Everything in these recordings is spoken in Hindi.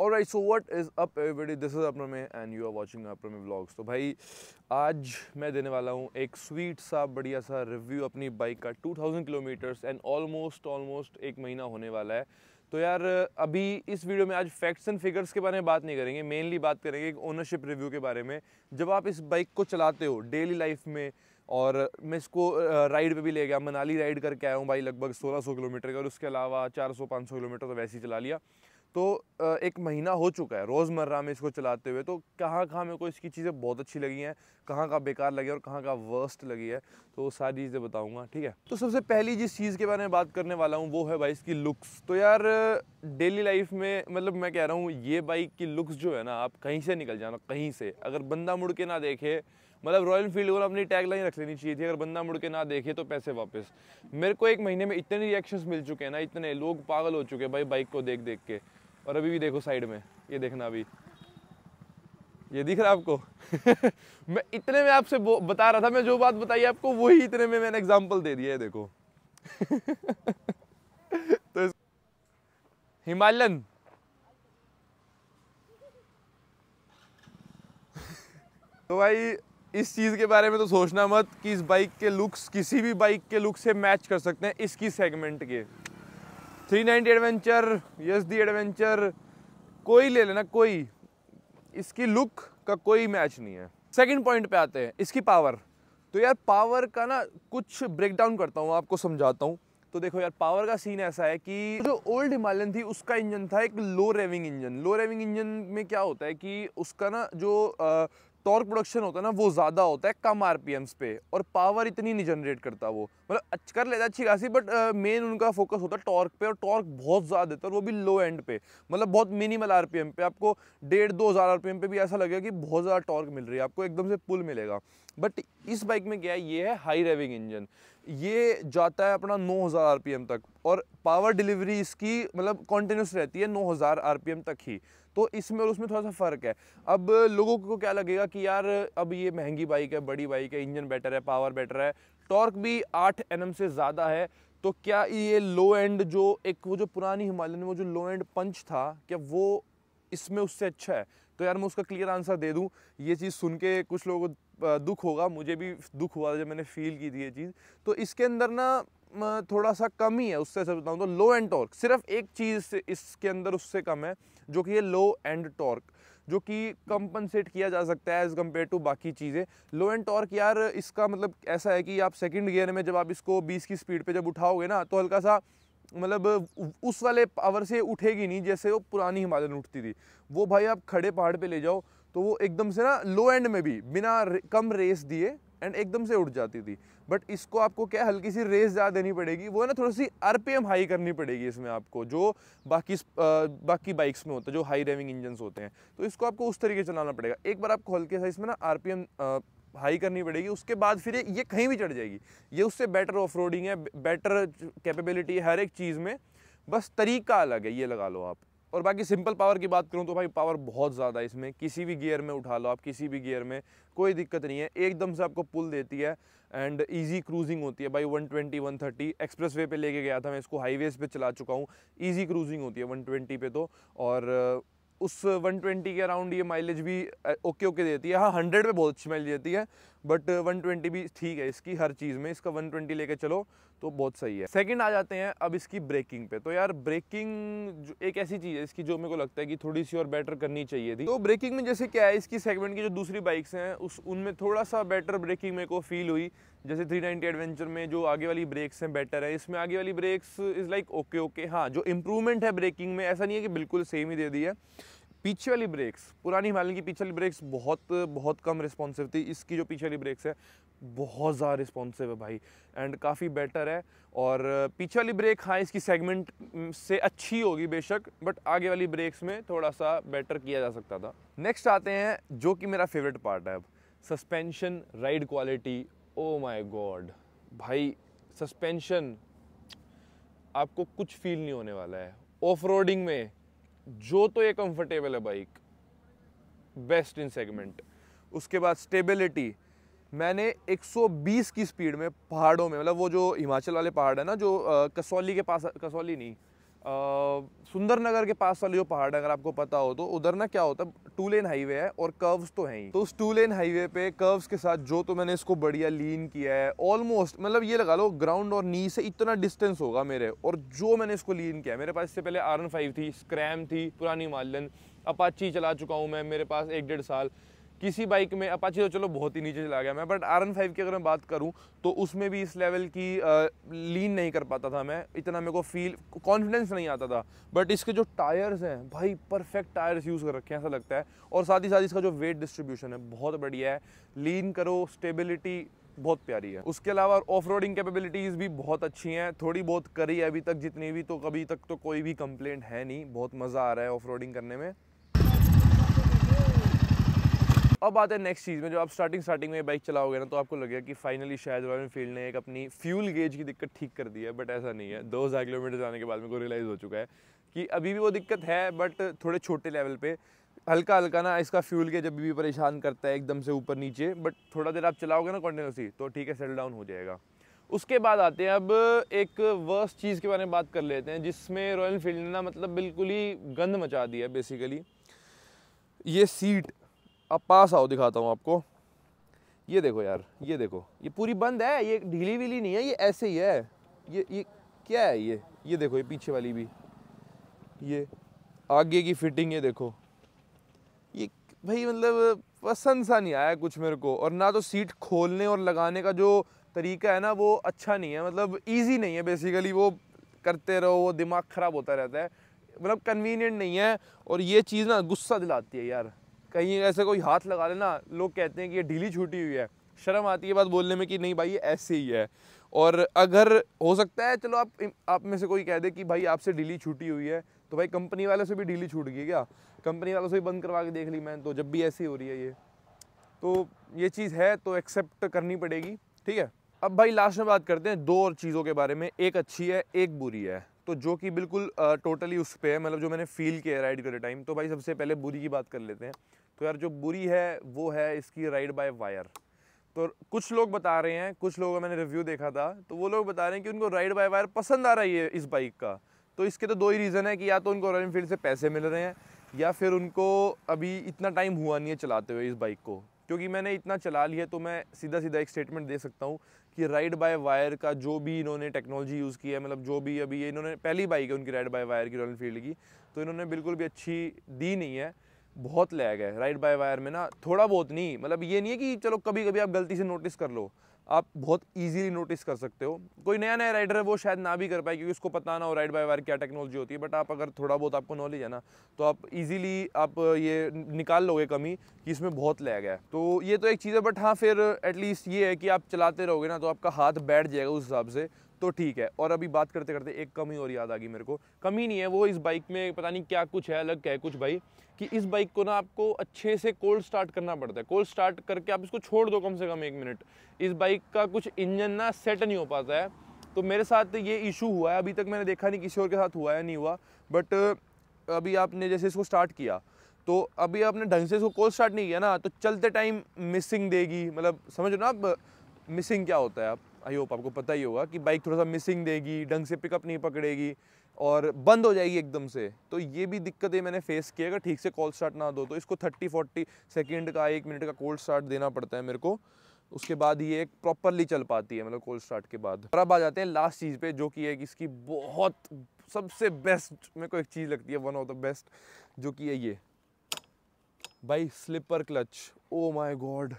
और so what is up everybody this is अप्रमे एंड यू आर वॉचिंग अप्रमे ब्लॉग्स तो भाई आज मैं देने वाला हूँ एक स्वीट सा बढ़िया सा रिव्यू अपनी बाइक का 2000 किलोमीटर्स एंड ऑलमोस्ट ऑलमोस्ट एक महीना होने वाला है तो यार अभी इस वीडियो में आज फैक्ट्स एंड फिगर्स के बारे में बात नहीं करेंगे मेनली बात करेंगे एक ओनरशिप रिव्यू के बारे में जब आप इस बाइक को चलाते हो डेली लाइफ में और मैं इसको राइड पे भी ले गया मनाली राइड करके आया हूँ भाई लगभग 1600 किलोमीटर का और उसके अलावा 400-500 किलोमीटर तो वैसे ही चला लिया तो एक महीना हो चुका है रोज़मर्रा में इसको चलाते हुए तो कहाँ कहाँ मेरे को इसकी चीज़ें बहुत अच्छी लगी हैं कहाँ कहाँ बेकार लगी है और कहाँ कहाँ वर्स्ट लगी है तो वो सारी चीज़ें बताऊँगा ठीक है तो सबसे पहली जिस चीज़ के बारे में बात करने वाला हूँ वो है भाई इसकी लुक्स तो यार डेली लाइफ में मतलब मैं कह रहा हूँ ये बाइक की लुक्स जो है ना आप कहीं से निकल जाना कहीं से अगर बंदा मुड़ के ना देखे मतलब रॉयल फील्ड को अपनी टैग लाइन रख लेनी चाहिए थी अगर बंदा मुड़ के ना देखे तो पैसे वापस मेरे को एक महीने में इतने रिएक्शंस मिल चुके हैं ना इतने लोग पागल हो चुके हैं भाई बाइक को देख देख के और अभी भी देखो साइड में ये देखना अभी ये दिख रहा है आपको मैं इतने में आपसे बता रहा था मैं जो बात बताई आपको वही इतने में मैंने एग्जाम्पल दे दिया है देखो तो हिमालयन तो भाई इस चीज़ के बारे में तो सोचना मत कि इस बाइक के लुक्स किसी भी बाइक के लुक से मैच कर सकते हैं इसकी सेगमेंट के three ninety adventure yes the adventure कोई ले लेना कोई इसकी लुक का कोई मैच नहीं है सेकंड पॉइंट पे आते हैं इसकी पावर तो यार पावर का ना कुछ ब्रेकडाउन करता हूँ आपको समझाता हूँ तो देखो यार पावर का सीन ऐसा है कि जो ओल्ड हिमालयन थी उसका इंजन था एक low revving engine low revving engine में क्या होता है कि उसका ना जो टॉर्क प्रोडक्शन होता है ना वो ज़्यादा होता है कम आर पे और पावर इतनी नहीं जनरेट करता वो मतलब कर लेता अच्छी खासी बट मेन उनका फोकस होता है टॉर्क पे और टॉर्क बहुत ज़्यादा देता है और वो भी लो एंड पे मतलब बहुत मिनिमल आर पे आपको डेढ़ दो हज़ार आर पे भी ऐसा लगेगा कि बहुत ज़्यादा टॉर्क मिल रही है आपको एकदम से पुल मिलेगा बट इस बाइक में क्या है ये है हाई रेविंग इंजन ये जाता है अपना 9000 हज़ार तक और पावर डिलीवरी इसकी मतलब कॉन्टीन्यूस रहती है 9000 हज़ार तक ही तो इसमें और उसमें थोड़ा सा फ़र्क है अब लोगों को क्या लगेगा कि यार अब ये महंगी बाइक है बड़ी बाइक है इंजन बेटर है पावर बेटर है टॉर्क भी आठ एन से ज़्यादा है तो क्या ये लो एंड जो एक वो जो पुरानी हिमालयन में वो जो लो एंड पंच था क्या वो इसमें उससे अच्छा है तो यार मैं उसका क्लियर आंसर दे दूँ ये चीज़ सुन के कुछ लोगों को दुख होगा मुझे भी दुख हुआ जब मैंने फील की थी ये चीज़ तो इसके अंदर ना थोड़ा सा कम ही है उससे ऐसा बताऊँ तो लो एंड टॉर्क सिर्फ एक चीज़ इसके अंदर उससे कम है जो कि ये लो एंड टॉर्क जो कि कंपनसेट किया जा सकता है एज़ कम्पेयर टू बाकी चीज़ें लो एंड टॉर्क यार इसका मतलब ऐसा है कि आप सेकंड गियर में जब आप इसको 20 की स्पीड पे जब उठाओगे ना तो हल्का सा मतलब उस वाले पावर से उठेगी नहीं जैसे वो पुरानी हिमालयन उठती थी वो भाई आप खड़े पहाड़ पे ले जाओ तो वो एकदम से ना लो एंड में भी बिना कम रेस दिए एंड एकदम से उठ जाती थी बट इसको आपको क्या हल्की सी रेस ज़्यादा देनी पड़ेगी वो ना थोड़ी सी आर हाई करनी पड़ेगी इसमें आपको जो बाकी बाकी बाइक्स में होता है जो हाई ड्राइविंग इंजन्स होते हैं तो इसको आपको उस तरीके चलाना पड़ेगा एक बार आपको हल्के सा इसमें ना आर हाई करनी पड़ेगी उसके बाद फिर ये कहीं भी चढ़ जाएगी ये उससे बेटर ऑफ है बेटर कैपेबिलिटी है हर एक चीज़ में बस तरीका अलग है ये लगा लो आप और बाकी सिंपल पावर की बात करूँ तो भाई पावर बहुत ज़्यादा है इसमें किसी भी गियर में उठा लो आप किसी भी गियर में कोई दिक्कत नहीं है एकदम से आपको पुल देती है एंड इजी क्रूजिंग होती है भाई 120 130 एक्सप्रेस वे पर लेके गया था मैं इसको हाईवेज़ पे चला चुका हूँ इजी क्रूजिंग होती है 120 पे तो और उस 120 के अराउंड ये माइलेज भी ओके ओके देती है हाँ हंड्रेड पे बहुत अच्छी माइलेज देती है बट वन ट्वेंटी भी ठीक है इसकी हर चीज़ में इसका वन ट्वेंटी लेके चलो तो बहुत सही है सेकंड आ जाते हैं अब इसकी ब्रेकिंग पे तो यार ब्रेकिंग एक ऐसी चीज़ है इसकी जो मेरे को लगता है कि थोड़ी सी और बेटर करनी चाहिए थी तो ब्रेकिंग में जैसे क्या है इसकी सेगमेंट की जो दूसरी बाइक्स हैं उस उनमें थोड़ा सा बेटर ब्रेकिंग मेरे को फील हुई जैसे 390 एडवेंचर में जो आगे वाली ब्रेक्स हैं बेटर है इसमें आगे वाली brakes is like okay okay हाँ जो इम्प्रूवमेंट है ब्रेकिंग में ऐसा नहीं है कि बिल्कुल सेम ही दे दी है पीछे वाली ब्रेक्स पुरानी हिमालय की पीछे वाली ब्रेक्स बहुत बहुत कम रिस्पॉन्सिव थी इसकी जो पीछे वाली ब्रेक्स है बहुत ज़्यादा रिस्पॉन्सिव है भाई एंड काफ़ी बेटर है और पीछे वाली ब्रेक हाँ इसकी सेगमेंट से अच्छी होगी बेशक बट आगे वाली ब्रेक्स में थोड़ा सा बेटर किया जा सकता था नेक्स्ट आते हैं जो कि मेरा फेवरेट पार्ट है अब suspension ride quality oh my god भाई सस्पेंशन आपको कुछ फील नहीं होने वाला है ऑफ में जो तो ये कंफर्टेबल है बाइक बेस्ट इन सेगमेंट उसके बाद स्टेबिलिटी मैंने 120 की स्पीड में पहाड़ों में मतलब वो जो हिमाचल वाले पहाड़ है ना जो कसौली के पास कसौली नहीं सुंदर नगर के पास वाले जो पहाड़ है अगर आपको पता हो तो उधर ना क्या होता है टू लेन हाईवे है और कर्व्स तो हैं ही तो उस टू लेन हाईवे पे कर्व्स के साथ जो तो मैंने इसको बढ़िया लीन किया है ऑलमोस्ट मतलब ये लगा लो ग्राउंड और नी से इतना डिस्टेंस होगा मेरे और जो मैंने इसको लीन किया है मेरे पास इससे पहले आर थी स्क्रैम थी पुरानी मालन अपाची चला चुका हूँ मैं मेरे पास एक डेढ़ साल किसी बाइक में अपाची तो चलो बहुत ही नीचे चला गया मैं बट आर एन फाइव की अगर मैं बात करूँ तो उसमें भी इस लेवल की आ, लीन नहीं कर पाता था मैं इतना मेरे को फील कॉन्फिडेंस नहीं आता था बट इसके जो टायर्स हैं भाई परफेक्ट टायर्स यूज़ कर रखे हैं ऐसा लगता है और साथ ही साथ इसका जो वेट डिस्ट्रीब्यूशन है बहुत बढ़िया है लीन करो स्टेबिलिटी बहुत प्यारी है उसके अलावा ऑफ रोडिंग कैपेबिलिटीज़ भी बहुत अच्छी हैं थोड़ी बहुत करी है अभी तक जितनी भी तो कभी तक तो कोई भी कंप्लेंट है नहीं बहुत मज़ा आ रहा है ऑफ रोडिंग करने में अब आते हैं नेक्स्ट चीज़ में जब आप स्टार्टिंग स्टार्टिंग में बाइक चलाओगे ना तो आपको लगेगा कि फाइनली शायद रॉयल फील्ड ने एक अपनी फ्यूल गेज की दिक्कत ठीक कर दी है बट ऐसा नहीं है दो हज़ार किलोमीटर जाने के बाद मेरे को रियलाइज़ हो चुका है कि अभी भी वो दिक्कत है बट थोड़े छोटे लेवल पर हल्का हल्का ना इसका फ्यूल गेज अभी भी परेशान करता है एकदम से ऊपर नीचे बट थोड़ा देर आप चलाओगे ना कॉन्टीन्यूसली तो ठीक है सेटल डाउन हो जाएगा उसके बाद आते हैं अब एक वर्स्ट चीज़ के बारे में बात कर लेते हैं जिसमें रॉयल फील्ड ने ना मतलब बिल्कुल ही गंद मचा दिया है बेसिकली ये सीट अब पास आओ दिखाता हूँ आपको ये देखो यार ये देखो ये पूरी बंद है ये ढीली वीली नहीं है ये ऐसे ही है ये ये क्या है ये ये देखो ये पीछे वाली भी ये आगे की फिटिंग ये देखो ये भाई मतलब पसंद सा नहीं आया कुछ मेरे को और ना तो सीट खोलने और लगाने का जो तरीका है ना वो अच्छा नहीं है मतलब इजी नहीं है बेसिकली वो करते रहो वो दिमाग ख़राब होता रहता है मतलब कन्वीनियंट नहीं है और ये चीज़ ना गुस्सा दिलाती है यार कहीं ऐसे कोई हाथ लगा लेना लोग कहते हैं कि ये ढीली छूटी हुई है शर्म आती है बात बोलने में कि नहीं भाई ये ऐसे ही है और अगर हो सकता है चलो आप आप में से कोई कह दे कि भाई आपसे ढीली छूटी हुई है तो भाई कंपनी वालों से भी ढीली छूट गई क्या कंपनी वालों से भी बंद करवा के देख ली मैंने तो जब भी ऐसी हो रही है ये तो ये चीज़ है तो एक्सेप्ट करनी पड़ेगी ठीक है अब भाई लास्ट में बात करते हैं दो और चीज़ों के बारे में एक अच्छी है एक बुरी है तो जो कि बिल्कुल टोटली उस पर है मतलब जो मैंने फील किया राइड करे टाइम तो भाई सबसे पहले बुरी की बात कर लेते हैं तो यार जो बुरी है वो है इसकी राइड बाय वायर तो कुछ लोग बता रहे हैं कुछ लोगों का मैंने रिव्यू देखा था तो वो लोग बता रहे हैं कि उनको राइड बाय वायर पसंद आ रही है इस बाइक का तो इसके तो दो ही रीज़न है कि या तो उनको रॉयल इनफील्ड से पैसे मिल रहे हैं या फिर उनको अभी इतना टाइम हुआ नहीं है चलाते हुए इस बाइक को क्योंकि मैंने इतना चला लिया तो मैं सीधा सीधा एक स्टेटमेंट दे सकता हूँ कि राइड बाय वायर का जो भी इन्होंने टेक्नोलॉजी यूज़ की है मतलब जो भी अभी ये इन्होंने पहली बाइक है उनकी राइड बाय वायर की रॉयल इनफील्ड की तो इन्होंने बिल्कुल भी अच्छी दी नहीं है बहुत लैग है राइट बाय वायर में ना थोड़ा बहुत नहीं मतलब ये नहीं है कि चलो कभी कभी आप गलती से नोटिस कर लो आप बहुत इजीली नोटिस कर सकते हो कोई नया नया राइडर है वो शायद ना भी कर पाए क्योंकि उसको पता ना हो राइड बाय वायर क्या टेक्नोलॉजी होती है बट आप अगर थोड़ा बहुत आपको नॉलेज है ना तो आप इजीली आप ये निकाल लोगे कमी कि इसमें बहुत लैग है तो ये तो एक चीज़ है बट हाँ फिर एटलीस्ट ये है कि आप चलाते रहोगे ना तो आपका हाथ बैठ जाएगा उस हिसाब से तो ठीक है और अभी बात करते करते एक कमी और याद आ गई मेरे को कमी नहीं है वो इस बाइक में पता नहीं क्या कुछ है अलग क्या है कुछ भाई कि इस बाइक को ना आपको अच्छे से कोल्ड स्टार्ट करना पड़ता है कोल्ड स्टार्ट करके आप इसको छोड़ दो कम से कम एक मिनट इस बाइक का कुछ इंजन ना सेट नहीं हो पाता है तो मेरे साथ ये इशू हुआ है अभी तक मैंने देखा नहीं किसी और के साथ हुआ है नहीं हुआ बट अभी आपने जैसे इसको स्टार्ट किया तो अभी आपने ढंग से इसको कोल्ड स्टार्ट नहीं किया ना तो चलते टाइम मिसिंग देगी मतलब समझो ना आप मिसिंग क्या होता है आप आई होप आपको पता ही होगा कि बाइक थोड़ा सा मिसिंग देगी ढंग से पिकअप नहीं पकड़ेगी और बंद हो जाएगी एकदम से तो ये भी दिक्कतें मैंने फेस की अगर ठीक से कॉल स्टार्ट ना दो तो इसको थर्टी फोर्टी सेकेंड का एक मिनट का कोल्ड स्टार्ट देना पड़ता है मेरे को उसके बाद ये एक प्रॉपरली चल पाती है मतलब कोल्ड स्टार्ट के बाद और अब आ जाते हैं लास्ट चीज़ पे जो कि है कि इसकी बहुत सबसे बेस्ट मेरे को एक चीज़ लगती है वन ऑफ द बेस्ट जो कि है ये भाई slipper clutch oh my god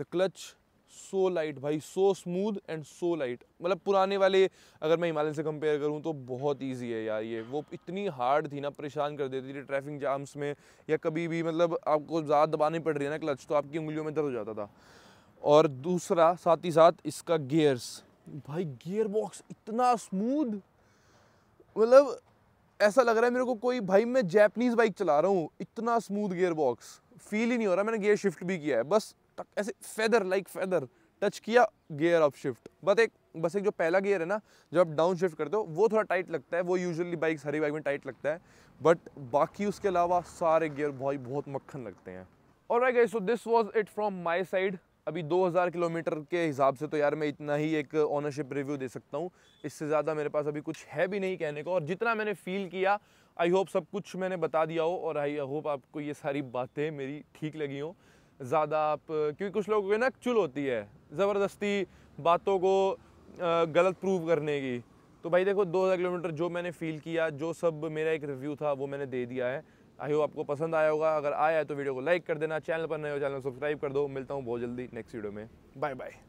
the clutch so light भाई so smooth and so light मतलब पुराने वाले अगर मैं हिमालय से कंपेयर करूँ तो बहुत ईजी है यार ये वो इतनी हार्ड थी ना परेशान कर देती थी ट्रैफिक जाम्स में या कभी भी मतलब आपको ज़्यादा दबानी पड़ रही है ना क्लच तो आपकी उंगलियों में दर्द हो जाता था और दूसरा साथ ही साथ इसका गियर्स भाई गियर बॉक्स इतना स्मूद मतलब ऐसा लग रहा है मेरे को कोई भाई मैं जैपनीज़ बाइक चला रहा हूँ इतना स्मूद गियर बॉक्स फील ही नहीं हो रहा मैंने गियर शिफ्ट भी किया है बस तक ऐसे फेदर लाइक फेदर टच किया गियर अप शिफ्ट बस एक बस एक जो पहला गियर है ना जब आप डाउन शिफ्ट करते हो वो थोड़ा टाइट लगता है वो यूजुअली बाइक हरी बाइक में टाइट लगता है बट बाकी उसके अलावा सारे गियर भाई बहुत मक्खन लगते हैं alright guys so this was it from my side अभी 2000 किलोमीटर के हिसाब से तो यार मैं इतना ही एक ऑनरशिप रिव्यू दे सकता हूँ इससे ज़्यादा मेरे पास अभी कुछ है भी नहीं कहने को और जितना मैंने फील किया आई होप सब कुछ मैंने बता दिया हो और आई होप आपको ये सारी बातें मेरी ठीक लगी हों ज़्यादा आप क्योंकि कुछ लोगों की ना चुल होती है ज़बरदस्ती बातों को गलत प्रूव करने की तो भाई देखो दो हज़ार किलोमीटर जो मैंने फ़ील किया जो सब मेरा एक रिव्यू था वो मैंने दे दिया है आई होप आपको पसंद आया होगा अगर आया है तो वीडियो को लाइक कर देना चैनल पर नए हो चैनल सब्सक्राइब कर दो मिलता हूँ बहुत जल्दी नेक्स्ट वीडियो में बाय बाय